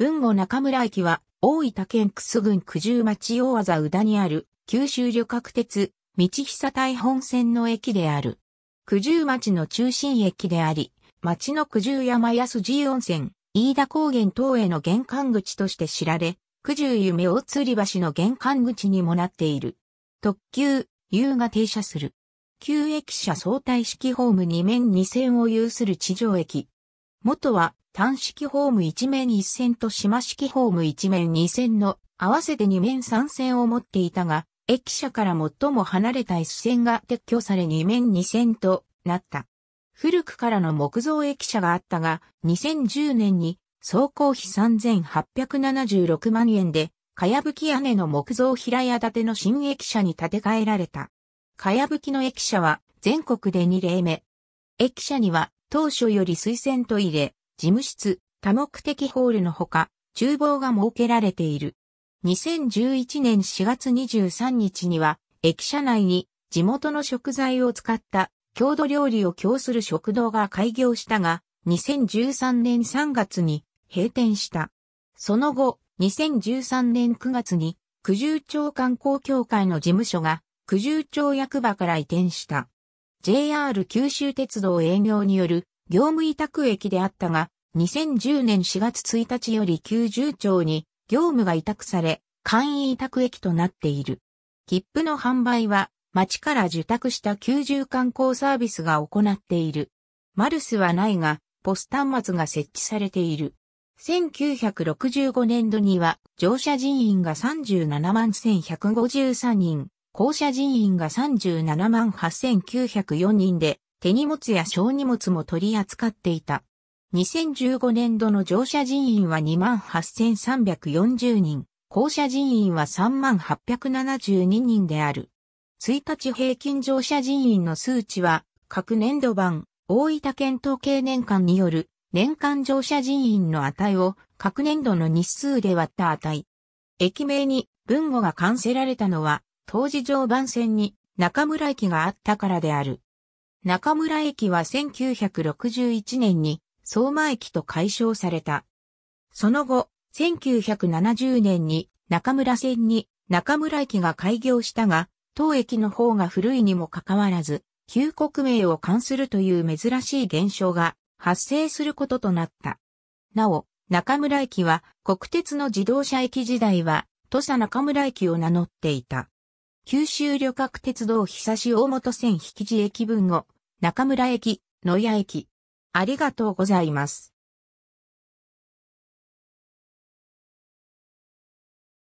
文後中村駅は、大分県楠郡九十町大技宇田にある、九州旅客鉄、道久大本線の駅である。九十町の中心駅であり、町の九十山安寺温泉、飯田高原等への玄関口として知られ、九十夢大吊り橋の玄関口にもなっている。特急、優が停車する。旧駅舎相対式ホーム2面2線を有する地上駅。元は単式ホーム一面一線と島式ホーム一面二線の合わせて二面三線を持っていたが、駅舎から最も離れた一線が撤去され二面二線となった。古くからの木造駅舎があったが、2010年に総工費3876万円で、かやぶき屋根の木造平屋建ての新駅舎に建て替えられた。かやぶきの駅舎は全国で2例目。駅舎には当初より水薦トイレ、事務室、多目的ホールのほか、厨房が設けられている。2011年4月23日には、駅舎内に地元の食材を使った郷土料理を供する食堂が開業したが、2013年3月に閉店した。その後、2013年9月に九十町観光協会の事務所が九十町役場から移転した。JR 九州鉄道営業による業務委託益であったが、2010年4月1日より90町に業務が委託され、簡易委託駅となっている。切符の販売は、町から受託した90観光サービスが行っている。マルスはないが、ポス端末が設置されている。1965年度には、乗車人員が37万1153人、降車人員が37万8904人で、手荷物や小荷物も取り扱っていた。2015年度の乗車人員は28,340人、降車人員は3872人である。1日平均乗車人員の数値は、各年度版、大分県統計年間による、年間乗車人員の値を、各年度の日数で割った値。駅名に文語が完成られたのは、当時常磐線に中村駅があったからである。中村駅は1961年に相馬駅と解消された。その後、1970年に中村線に中村駅が開業したが、当駅の方が古いにもかかわらず、旧国名を冠するという珍しい現象が発生することとなった。なお、中村駅は国鉄の自動車駅時代は土佐中村駅を名乗っていた。九州旅客鉄道久し大本線引地駅分後、中村駅、野谷駅。ありがとうございます。